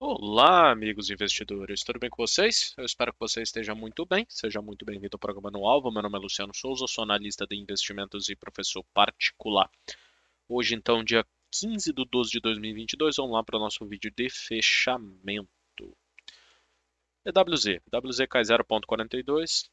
Olá, amigos investidores, tudo bem com vocês? Eu espero que você esteja muito bem. Seja muito bem-vindo ao programa No Alvo. Meu nome é Luciano Souza, sou analista de investimentos e professor particular. Hoje, então, dia 15 de 12 de 2022, vamos lá para o nosso vídeo de fechamento. EWZ, WZ cai 0,42,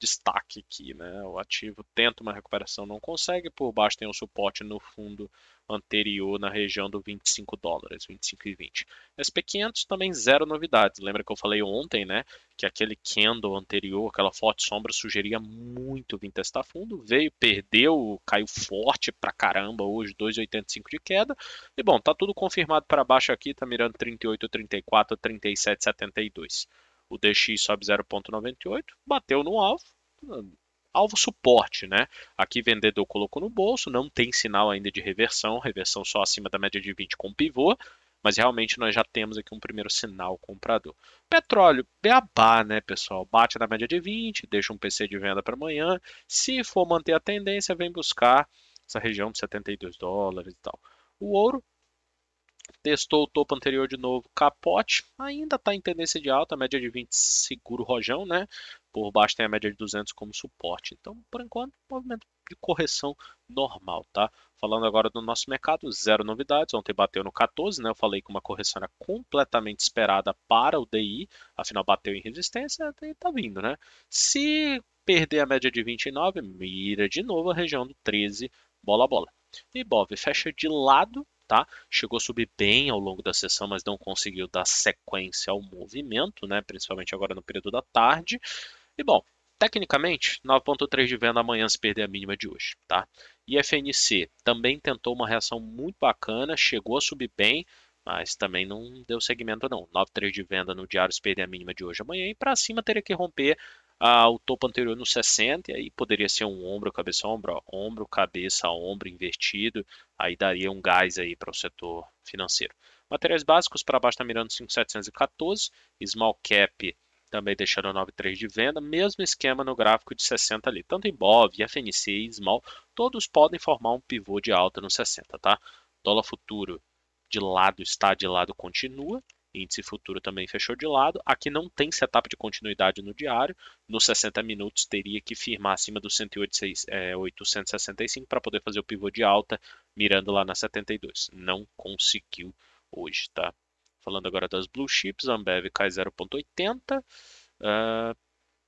destaque aqui, né? O ativo tenta uma recuperação, não consegue, por baixo tem um suporte no fundo anterior na região do 25 dólares, 25 e 20. SP500 também zero novidades. Lembra que eu falei ontem, né, que aquele candle anterior, aquela forte sombra sugeria muito vir testar fundo, veio, perdeu, caiu forte pra caramba hoje, 2,85 de queda. E bom, tá tudo confirmado para baixo aqui, tá mirando 38, 34, 37, 72 o DX sobe 0,98, bateu no alvo, alvo suporte, né? Aqui vendedor colocou no bolso, não tem sinal ainda de reversão, reversão só acima da média de 20 com pivô, mas realmente nós já temos aqui um primeiro sinal comprador. Petróleo, beabá, né, pessoal? Bate na média de 20, deixa um PC de venda para amanhã. Se for manter a tendência, vem buscar essa região de 72 dólares e tal. O ouro testou o topo anterior de novo, capote, ainda está em tendência de alta, média de 20 seguro rojão, né? Por baixo tem a média de 200 como suporte. Então, por enquanto, movimento de correção normal, tá? Falando agora do nosso mercado, zero novidades. Ontem bateu no 14, né? Eu falei que uma correção era completamente esperada para o DI, afinal bateu em resistência e está vindo, né? Se perder a média de 29, mira de novo a região do 13, bola bola. E Bov fecha de lado tá? Chegou a subir bem ao longo da sessão, mas não conseguiu dar sequência ao movimento, né? Principalmente agora no período da tarde. E bom, tecnicamente, 9.3 de venda amanhã se perder a mínima de hoje, tá? E FNC também tentou uma reação muito bacana, chegou a subir bem, mas também não deu segmento não. 9.3 de venda no diário se perder a mínima de hoje amanhã e para cima teria que romper ah, o topo anterior no 60, e aí poderia ser um ombro, cabeça, ombro, ombro, cabeça, ombro invertido, aí daria um gás aí para o setor financeiro. Materiais básicos para baixo está mirando 5,714, small cap também deixando 9,3 de venda, mesmo esquema no gráfico de 60 ali. Tanto em BOV, FNC e Small, todos podem formar um pivô de alta no 60, tá? Dólar futuro de lado está, de lado continua índice futuro também fechou de lado. Aqui não tem setup de continuidade no diário. Nos 60 minutos teria que firmar acima dos 108,865 é, para poder fazer o pivô de alta, mirando lá na 72. Não conseguiu hoje, tá? Falando agora das blue chips, a Ambev cai 0,80. Uh, ah,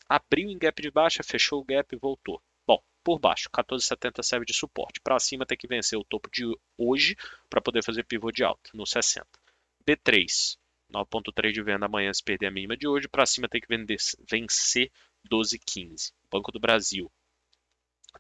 abriu em gap de baixa, fechou o gap e voltou. Bom, por baixo, 14,70 serve de suporte. Para cima tem que vencer o topo de hoje para poder fazer pivô de alta, no 60. B3, 9,3 de venda amanhã se perder a mínima de hoje. Para cima tem que vender, vencer 12,15. Banco do Brasil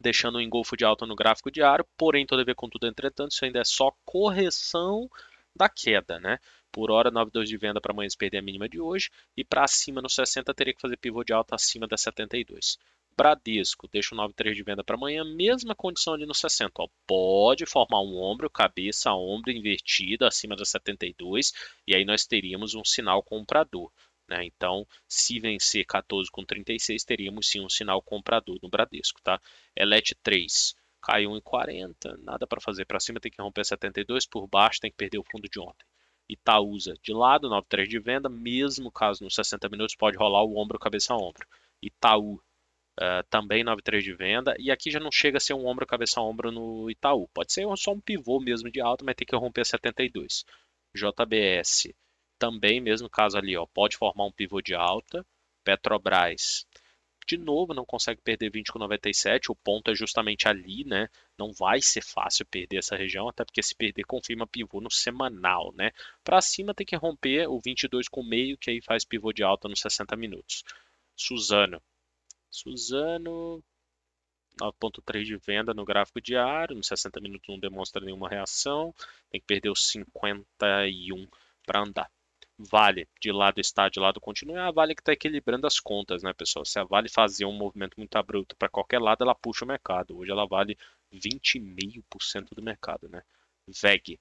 deixando um engolfo de alta no gráfico diário, porém, todavia, contudo, entretanto, isso ainda é só correção da queda, né? Por hora, 9,2 de venda para amanhã se perder a mínima de hoje, e para cima no 60 teria que fazer pivô de alta acima da 72. Bradesco, deixa o 93 de venda para amanhã, mesma condição ali no 60. Ó, pode formar um ombro, cabeça, ombro invertida acima da 72, e aí nós teríamos um sinal comprador. Né? Então, se vencer 14 com 36 teríamos sim um sinal comprador no Bradesco. Tá? Elet 3 caiu em 40, nada para fazer para cima, tem que romper 72, por baixo tem que perder o fundo de ontem. Itaúsa de lado, 93 de venda, mesmo caso nos 60 minutos, pode rolar o ombro, cabeça ombro. Itaú Uh, também 9,3 de venda. E aqui já não chega a ser um ombro cabeça a ombro no Itaú. Pode ser só um pivô mesmo de alta, mas tem que romper 72. JBS também, mesmo caso ali, ó, pode formar um pivô de alta. Petrobras, de novo, não consegue perder 20,97. O ponto é justamente ali, né? Não vai ser fácil perder essa região, até porque se perder, confirma pivô no semanal, né? Para cima tem que romper o 22,5, que aí faz pivô de alta nos 60 minutos. Suzano, Suzano, 9,3 de venda no gráfico diário, nos 60 minutos não demonstra nenhuma reação, tem que perder os 51 para andar. Vale, de lado está, de lado continua, é a Vale que está equilibrando as contas, né, pessoal? Se a Vale fazer um movimento muito abrupto para qualquer lado, ela puxa o mercado. Hoje ela vale 20,5% do mercado, né? VEG,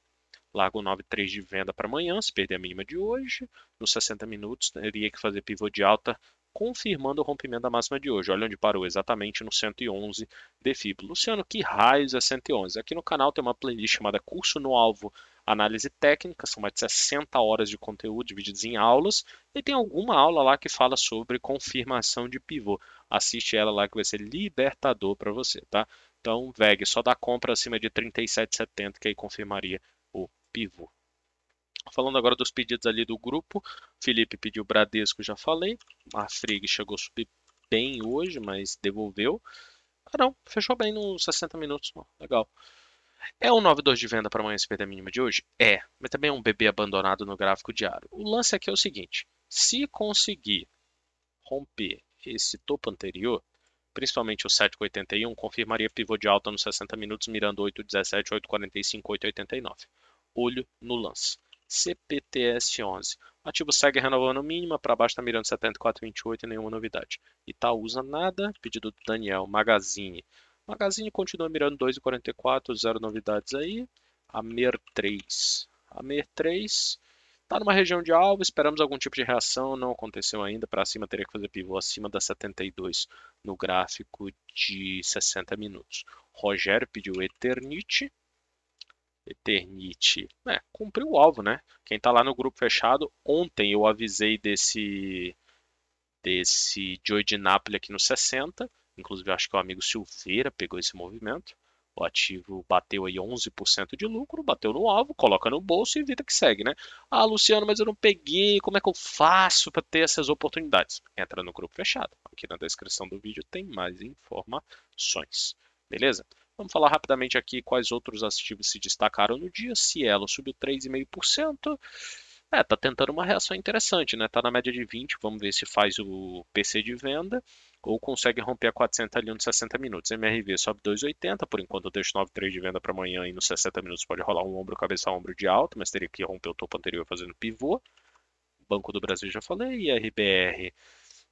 Largo 9,3 de venda para amanhã, se perder a mínima de hoje. Nos 60 minutos, teria que fazer pivô de alta confirmando o rompimento da máxima de hoje. Olha onde parou, exatamente no 111 de FIB. Luciano, que raios é 111? Aqui no canal tem uma playlist chamada Curso no Alvo Análise Técnica, são mais de 60 horas de conteúdo divididos em aulas, e tem alguma aula lá que fala sobre confirmação de pivô. Assiste ela lá que vai ser libertador para você, tá? Então, VEG, só dá compra acima de 37,70 que aí confirmaria o pivô. Falando agora dos pedidos ali do grupo, Felipe pediu Bradesco, já falei. A Frig chegou a subir bem hoje, mas devolveu. Ah não, fechou bem nos 60 minutos, legal. É um 9,2 de venda para amanhã se perder mínima de hoje? É, mas também é um bebê abandonado no gráfico diário. O lance aqui é o seguinte, se conseguir romper esse topo anterior, principalmente o 7,81, confirmaria pivô de alta nos 60 minutos, mirando 8,17, 8,45, 8,89. Olho no lance. CPTS11. O ativo segue renovando mínima, para baixo está mirando 74,28, nenhuma novidade. Itaúsa tá nada, pedido do Daniel. Magazine. Magazine continua mirando 2,44, zero novidades aí. A MER 3. A MER 3 está numa região de alvo, esperamos algum tipo de reação, não aconteceu ainda. Para cima teria que fazer pivô acima da 72 no gráfico de 60 minutos. Rogério pediu Eternite. Eternite. É, cumpriu o alvo, né? Quem está lá no grupo fechado, ontem eu avisei desse desse Joy de Napoli aqui no 60. Inclusive, acho que o amigo Silveira pegou esse movimento. O ativo bateu aí 11% de lucro, bateu no alvo, coloca no bolso e vida que segue, né? Ah, Luciano, mas eu não peguei, como é que eu faço para ter essas oportunidades? Entra no grupo fechado. Aqui na descrição do vídeo tem mais informações, beleza? Vamos falar rapidamente aqui quais outros ativos se destacaram no dia. Cielo subiu 3,5%. É, tá tentando uma reação interessante, né? Tá na média de 20, vamos ver se faz o PC de venda ou consegue romper a 400 ali nos 60 minutos. MRV sobe 2,80, por enquanto eu deixo 9,3 de venda para amanhã e nos 60 minutos pode rolar um ombro, cabeça a ombro de alta, mas teria que romper o topo anterior fazendo pivô. Banco do Brasil já falei, e RBR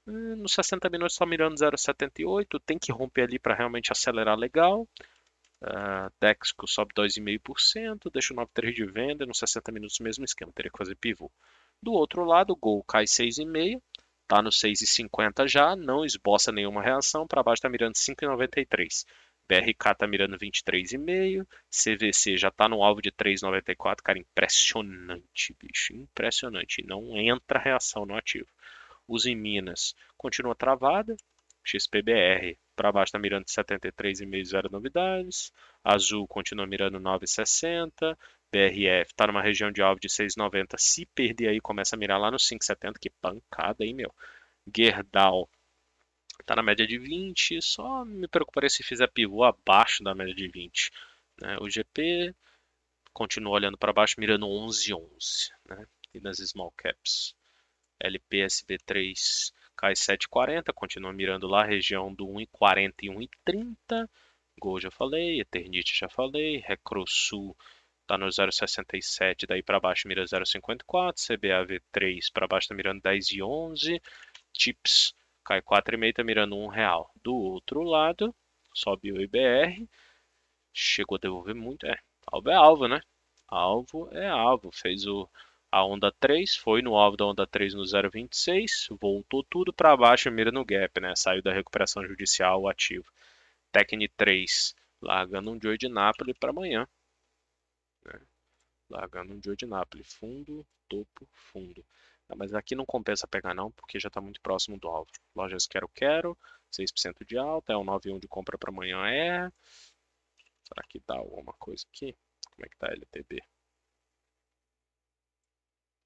hum, nos 60 minutos está mirando 0,78, tem que romper ali para realmente acelerar legal. Ah, Texco sobe 2,5%, deixa o 9,3 de venda, nos 60 minutos mesmo esquema, teria que fazer pivô. Do outro lado, o Gol cai 6,5, está no 6,50 já, não esboça nenhuma reação, para baixo está mirando 5,93. BRK está mirando 23,5, CVC já está no alvo de 3,94, cara, impressionante, bicho, impressionante, não entra reação no ativo. Os em Minas continua travada, XPBR. Para baixo está mirando 73,5, zero novidades. Azul continua mirando 9,60. BRF está numa região de alvo de 6,90. Se perder aí, começa a mirar lá no 5,70. Que pancada, hein, meu? Gerdau está na média de 20. Só me preocuparia se fizer pivô abaixo da média de 20. Né? O GP continua olhando para baixo, mirando 11,11. 11, né? E nas small caps. LPSB3 Cai 7,40, continua mirando lá a região do 1,40 e 1,30. Gol já falei, Eternite já falei, Recrosul está no 0,67, daí para baixo mira 0,54, CBAV3 para baixo está mirando 10,11, e Chips cai 4,5, está mirando 1 real. Do outro lado, sobe o IBR, chegou a devolver muito, é, alvo é alvo, né? Alvo é alvo, fez o a onda 3 foi no alvo da onda 3 no 0,26, voltou tudo para baixo, mira no gap, né? Saiu da recuperação judicial ativo. Tecne 3, largando um Joy de Nápoles para amanhã. Né? Largando um Joy de Nápoles. Fundo, topo, fundo. mas aqui não compensa pegar não, porque já está muito próximo do alvo. Lojas Quero Quero, 6% de alta, é o um 9,1 de compra para amanhã é. Será que dá alguma coisa aqui? Como é que tá a LTB?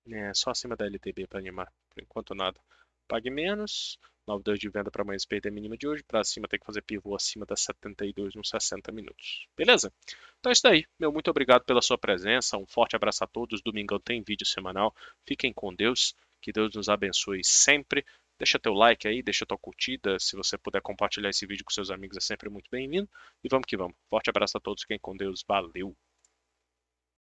É, só acima da LTB para animar. Por enquanto nada. Pague menos. 9,2 de venda para mais perder a mínima de hoje. Para cima tem que fazer pivô acima das 72 nos 60 minutos. Beleza? Então é isso daí. Meu muito obrigado pela sua presença. Um forte abraço a todos. Domingão tem vídeo semanal. Fiquem com Deus. Que Deus nos abençoe sempre. Deixa teu like aí, deixa tua curtida. Se você puder compartilhar esse vídeo com seus amigos, é sempre muito bem-vindo. E vamos que vamos. Forte abraço a todos. Fiquem com Deus. Valeu!